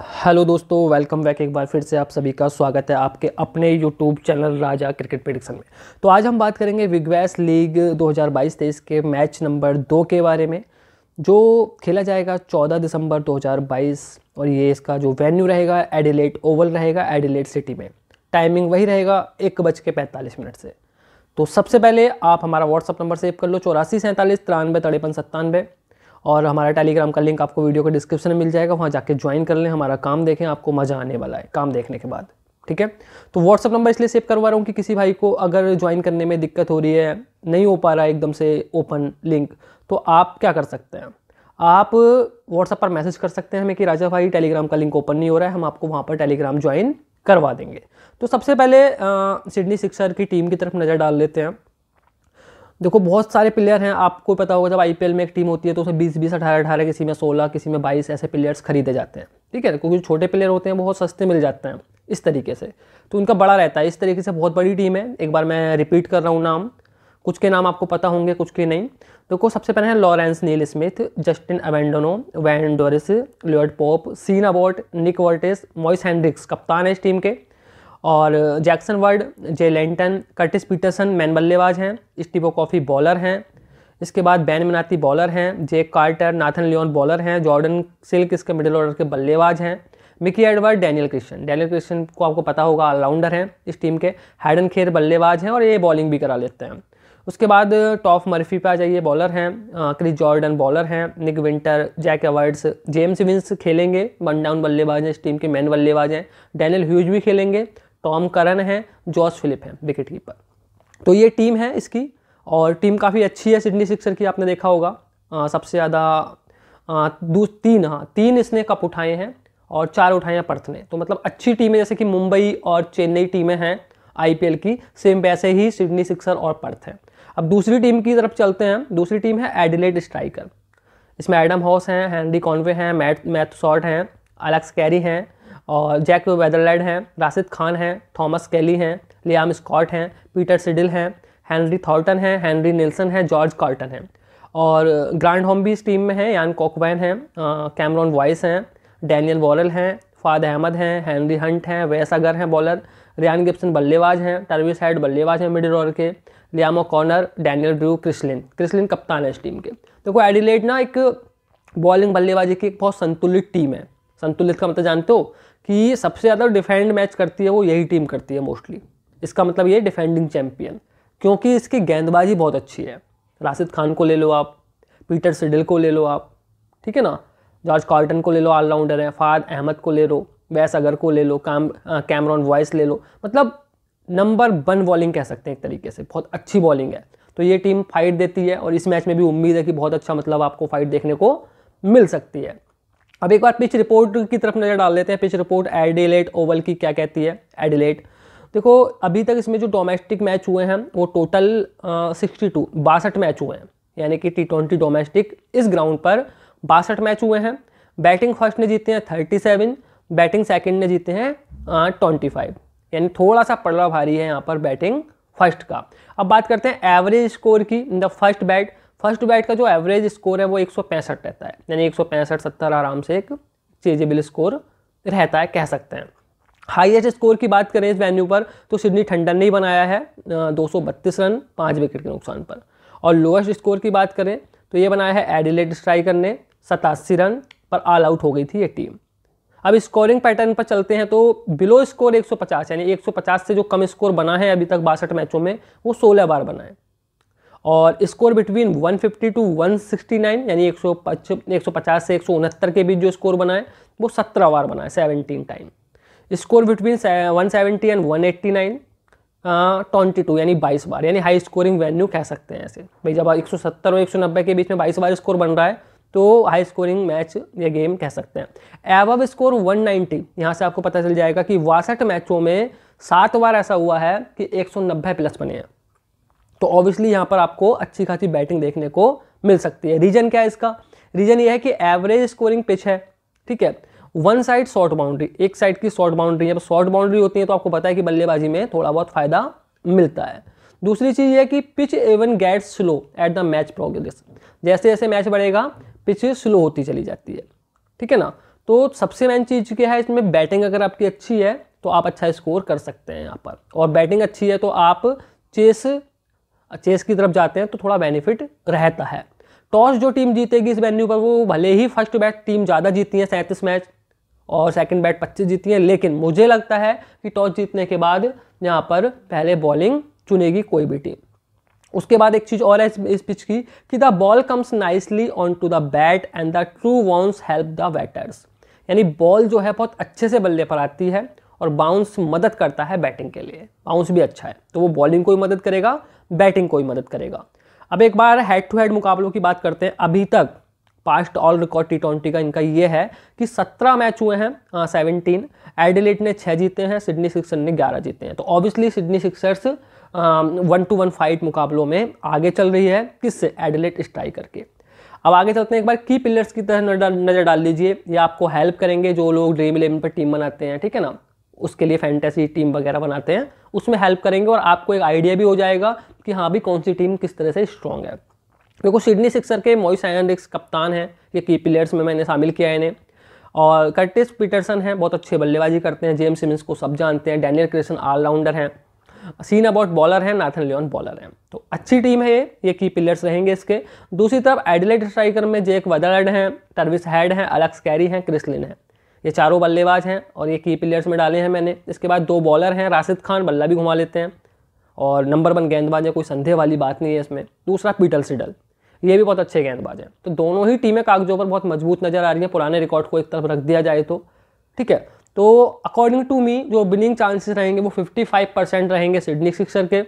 hello दोस्तों welcome back एक बार फिर से आप सभी का स्वागत है आपके अपने YouTube channel Raja cricket prediction में तो आज हम बात करेंगे विग्वैस लीग 2022-23 के मैच नंबर दो के बारे में जो खेला जाएगा 14 दिसंबर 2022 और ये इसका जो वेन्यू रहेगा एडिलेट ओवल रहेगा एडिलेट सिटी में टाइमिंग वही रहेगा एक बज के पैंतालीस मिनट से तो सबसे पहले आप हमारा व्हाट्सअप नंबर सेव कर लो चौरासी सैंतालीस तिरानवे तड़ेपन सत्तानवे और हमारा टेलीग्राम का लिंक आपको वीडियो के डिस्क्रिप्शन में मिल जाएगा वहाँ जाके ज्वाइन कर लें हमारा काम देखें आपको मज़ा आने वाला है काम देखने के बाद ठीक है तो व्हाट्सअप नंबर इसलिए सेव करवा रहा हूँ कि किसी भाई को अगर ज्वाइन करने में दिक्कत हो रही है नहीं हो पा रहा है एकदम से ओपन लिंक तो आप क्या कर सकते हैं आप व्हाट्सअप पर मैसेज कर सकते हैं हमें कि राजा भाई टेलीग्राम का लिंक ओपन नहीं हो रहा है हम आपको वहाँ पर टेलीग्राम ज्वाइन करवा देंगे तो सबसे पहले सिडनी सिक्सर की टीम की तरफ नज़र डाल लेते हैं देखो बहुत सारे प्लेयर हैं आपको पता होगा जब आई में एक टीम होती है तो उसमें बीस बीस अठारह अठारह किसी में सोलह किसी में बाईस ऐसे प्लेयर्स खरीदे जाते हैं ठीक है क्योंकि छोटे प्लेयर होते हैं बहुत सस्ते मिल जाते हैं इस तरीके से तो उनका बड़ा रहता है इस तरीके से बहुत बड़ी टीम है एक बार मैं रिपीट कर रहा हूँ नाम कुछ के नाम आपको पता होंगे कुछ के नहीं देखो सबसे पहले हैं Lawrence Neill Smith Justin Avendano van Doris Pope Sean Abbott Nick Bertus Moises Henriques कप्तान है इस टीम के और Jackson Bird Jay Lenton Curtis Patterson मैन बल्लेबाज हैं स्टीवो कॉफ़ी बॉलर हैं इसके बाद बैन मिनाती बॉलर हैं Jay Carter Nathan Lyon bowler हैं जॉर्डन सिल्क इसके मिडिल ऑर्डर के बल्लेबाज हैं Mickey Edward Daniel Christian Daniel Christian को आपको पता होगा ऑलराउंडर हैं इस टीम के हैडन खेर बल्लेबाज हैं और ये बॉलिंग भी करा लेते हैं उसके बाद टॉप मर्फी पे आ जाइए बॉलर हैं क्रिस जॉर्डन बॉलर हैं Nick Winter Jack Edwards James Vince खेलेंगे वन डाउन बल्लेबाज हैं इस टीम के मैन बल्लेबाज हैं डैनियल ह्यूज भी खेलेंगे टॉम करन है जॉर्ज फिलिप है विकेट कीपर तो ये टीम है इसकी और टीम काफ़ी अच्छी है सिडनी सिक्सर की आपने देखा होगा आ, सबसे ज़्यादा दो तीन हाँ तीन इसने कप उठाए हैं और चार उठाए हैं पर्थ ने तो मतलब अच्छी टीमें जैसे कि मुंबई और चेन्नई टीमें हैं आईपीएल की सेम वैसे ही सिडनी सिक्सर और पर्थ है अब दूसरी टीम की तरफ चलते हैं दूसरी टीम है एडिलेड स्ट्राइकर इसमें एडम हॉस हैं हैंनरी कॉन्वे हैं मैट मैथ शॉर्ट हैं अलेक्स कैरी हैं और जैक वेदरलैंड हैं राशिद खान हैं थॉमस कैली हैं लियाम स्कॉट हैं पीटर सिडिल हैं हेनरी थॉल्टन हैं हेनरी नेल्सन हैं जॉर्ज कार्टन हैं और ग्रैंड होम भी इस टीम में हैं यान कॉकबैन हैं कैमरॉन वॉइस हैं डैनियल वॉरल हैं फाद अहमद हैं हेनरी हंट हैं वेस अगर हैं बॉलर रियान गिप्सन बल्लेबाज हैं टर्विस हेड बल्लेबाज हैं मिडिल ऑर्डर के लियामो कॉर्नर डैनियल ड्रू क्रिस्लिन क्रिस्लिन कप्तान है इस टीम के देखो तो एडिलेड ना एक बॉलिंग बल्लेबाजी की एक बहुत संतुलित टीम है संतुलित का मतलब जानते हो कि सबसे ज़्यादा डिफेंड मैच करती है वो यही टीम करती है मोस्टली इसका मतलब ये डिफेंडिंग चैम्पियन क्योंकि इसकी गेंदबाजी बहुत अच्छी है राशिद खान को ले लो आप पीटर सिडिल को ले लो आप ठीक है ना जॉर्ज कॉल्टन को ले लो ऑलराउंडर हैं फाद अहमद को ले लो वैस अगर को ले लो काम कैमरॉन वॉइस ले लो मतलब नंबर वन बॉलिंग कह सकते हैं एक तरीके से बहुत अच्छी बॉलिंग है तो ये टीम फाइट देती है और इस मैच में भी उम्मीद है कि बहुत अच्छा मतलब आपको फाइट देखने को मिल सकती है अब एक बार पिच रिपोर्ट की तरफ नज़र डाल लेते हैं पिच रिपोर्ट एडिलेट ओवल की क्या कहती है एडिलेट देखो अभी तक इसमें जो डोमेस्टिक मैच हुए हैं वो टोटल सिक्सटी टू बासठ मैच हुए हैं यानी कि टी ट्वेंटी डोमेस्टिक इस ग्राउंड पर बासठ मैच हुए हैं बैटिंग फर्स्ट ने जीते हैं थर्टी सेवन बैटिंग सेकेंड ने जीते हैं ट्वेंटी फाइव यानी थोड़ा सा पड़वा भारी है यहाँ पर बैटिंग फर्स्ट का अब बात करते हैं एवरेज स्कोर की in the first bat first bat का जो एवरेज स्कोर है वो एक रहता है यानी एक सौ आराम से एक चेजेबल स्कोर रहता है कह सकते हैं हाईएस्ट स्कोर की बात करें इस वेन्यू पर तो सिडनी ठंडन ने ही बनाया है दो रन पाँच विकेट के नुकसान पर और लोएस्ट स्कोर की बात करें तो ये बनाया है एडिलेट स्ट्राइकर ने सतासी रन पर ऑल आउट हो गई थी ये टीम अब स्कोरिंग पैटर्न पर चलते हैं तो बिलो स्कोर 150 यानी 150 से जो कम स्कोर बना है अभी तक बासठ मैचों में वो 16 बार बना है और स्कोर बिटवीन 150 टू 169 यानी एक सौ से एक के बीच जो स्कोर बनाए वो सत्रह बार बनाए seventeen time score between 170 and 189 twenty two यानी बाईस बार यानी हाई स्कोरिंग वेन्यू कह सकते हैं ऐसे भाई जब एक सौ सत्तर और एक सौ नब्बे के बीच में बाईस बार स्कोर बन रहा है तो हाई स्कोरिंग मैच या गेम कह सकते हैं एवब स्कोर 190 नाइन्टी यहाँ से आपको पता चल जाएगा कि बासठ मैचों में सात बार ऐसा हुआ है कि 190 प्लस बने हैं तो ऑब्वियसली यहाँ पर आपको अच्छी खासी बैटिंग देखने को मिल सकती है रीजन क्या है इसका रीजन ये है कि एवरेज स्कोरिंग पिच है ठीक है वन साइड शॉर्ट बाउंड्री एक साइड की शॉर्ट बाउंड्री जब शॉर्ट बाउंड्री होती है तो आपको पता है कि बल्लेबाजी में थोड़ा बहुत फायदा मिलता है दूसरी चीज़ यह कि pitch even get slow at the match progress जैसे जैसे मैच बढ़ेगा पिच स्लो होती चली जाती है ठीक है ना तो सबसे मेन चीज़ क्या है इसमें बैटिंग अगर आपकी अच्छी है तो आप अच्छा स्कोर कर सकते हैं यहाँ पर और बैटिंग अच्छी है तो आप चेस चेस की तरफ जाते हैं तो थोड़ा बेनिफिट रहता है टॉस जो टीम जीतेगी इस वेन्यू पर वो भले ही फर्स्ट बैट टीम ज़्यादा जीती है सैंतीस मैच और सेकंड बैट पच्चीस जीती है लेकिन मुझे लगता है कि टॉस जीतने के बाद यहाँ पर पहले बॉलिंग चुनेगी कोई भी टीम उसके बाद एक चीज़ और है इस पिच की कि the ball comes nicely on to the bat and the true bounce help the batters यानी बॉल जो है बहुत अच्छे से बल्ले पर आती है और बाउंस मदद करता है बैटिंग के लिए बाउंस भी अच्छा है तो वो बॉलिंग को भी मदद करेगा बैटिंग को भी मदद करेगा अब एक बार हेड टू हेड मुकाबलों की बात करते हैं अभी तक past all record T twenty का इनका ये है कि सत्रह मैच हुए हैं सेवनटीन एडिलेट ने छः जीते हैं सिडनी सिक्सर ने ग्यारह जीते हैं तो obviously Sydney Sixers one two one fight मुकाबलों में आगे चल रही है किससे एडिलेट स्ट्राइक करके अब आगे चलते हैं एक बार की पिलर्स की तरह नजर डाल लीजिए ये आपको हेल्प करेंगे जो लोग ड्रीम इलेवन पर टीम बनाते हैं ठीक है ना उसके लिए फैंटेसी टीम वगैरह बनाते हैं उसमें हेल्प करेंगे और आपको एक आइडिया भी हो जाएगा कि हाँ भी कौन सी टीम किस तरह से स्ट्रॉन्ग है देखो सिडनी सिक्सर के मोइस एंडिक्स कप्तान हैं ये की प्लेयर्स में मैंने शामिल किया है इन्हें और कर्टिस पीटरसन हैं बहुत अच्छे बल्लेबाजी करते हैं जेम्स सिमिंस को सब जानते हैं डैनियल क्रिशन ऑलराउंडर हैं सीन अबाउट बॉलर हैं नाथन लियोन बॉलर हैं तो अच्छी टीम है ये ये की प्लेयर्स रहेंगे इसके दूसरी तरफ एडिलेट स्ट्राइकर में जेक वदर्ड हैं टर्विस हैड हैं अलेक्स कैरी हैं क्रिसलिन हैं ये चारों बल्लेबाज हैं और ये की प्लेयर्स में डाले हैं मैंने इसके बाद दो बॉलर हैं राशिद खान बल्ला भी घुमा लेते हैं और नंबर वन गेंदबाज है कोई संदेह वाली बात नहीं है इसमें दूसरा पीटल सिडल ये भी बहुत अच्छे गेंदबाज हैं तो दोनों ही टीमें कागजों पर बहुत मजबूत नज़र आ रही हैं पुराने रिकॉर्ड को एक तरफ रख दिया जाए तो ठीक है तो अकॉर्डिंग टू मी जो विनिंग चांसेस रहेंगे वो 55 परसेंट रहेंगे सिडनी सिक्सर के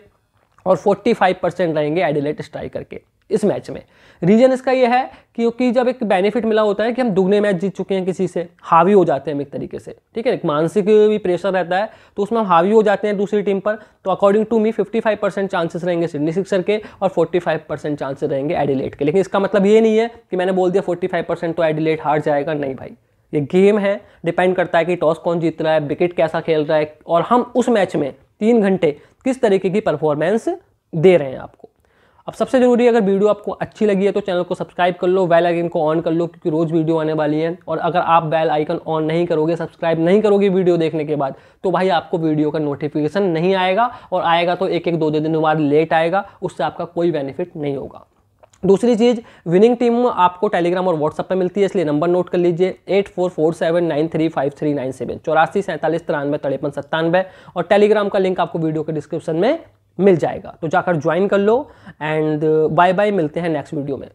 और 45 परसेंट रहेंगे एडिलेट स्ट्राइकर के इस मैच में रीजन इसका यह है क्योंकि जब एक बेनिफिट मिला होता है कि हम दुगने मैच जीत चुके हैं किसी से हावी हो जाते हैं एक तरीके से ठीक है एक मानसिक भी प्रेशर रहता है तो उसमें हम हावी हो जाते हैं दूसरी टीम पर तो according to me 55 percent chances रहेंगे सिडनी सिक्सर के और 45 परसेंट चांसेस रहेंगे एडिलेट के लेकिन इसका मतलब ये नहीं है कि मैंने बोल दिया 45 परसेंट तो एडिलेट हार जाएगा नहीं भाई ये गेम है डिपेंड करता है कि टॉस कौन जीत रहा है विकेट कैसा खेल रहा है और हम उस मैच में तीन घंटे किस तरीके की परफॉर्मेंस दे रहे हैं आपको अब सबसे ज़रूरी अगर वीडियो आपको अच्छी लगी है तो चैनल को सब्सक्राइब कर लो बेल आइकन को ऑन कर लो क्योंकि रोज़ वीडियो आने वाली है और अगर आप बेल आइकन ऑन नहीं करोगे सब्सक्राइब नहीं करोगे वीडियो देखने के बाद तो भाई आपको वीडियो का नोटिफिकेशन नहीं आएगा और आएगा तो एक एक दो दो दिन बाद लेट आएगा उससे आपका कोई बेनिफिट नहीं होगा दूसरी चीज़ विनिंग टीम आपको टेलीग्राम और व्हाट्सअप पर मिलती है इसलिए नंबर नोट कर लीजिए eight four four seven nine three five three nine seven चौरासी सैंतालीस तिरानवे तिरपन सत्तानवे और टेलीग्राम का लिंक आपको वीडियो के डिस्क्रिप्शन में मिल जाएगा तो जाकर ज्वाइन कर लो एंड बाय बाय मिलते हैं नेक्स्ट वीडियो में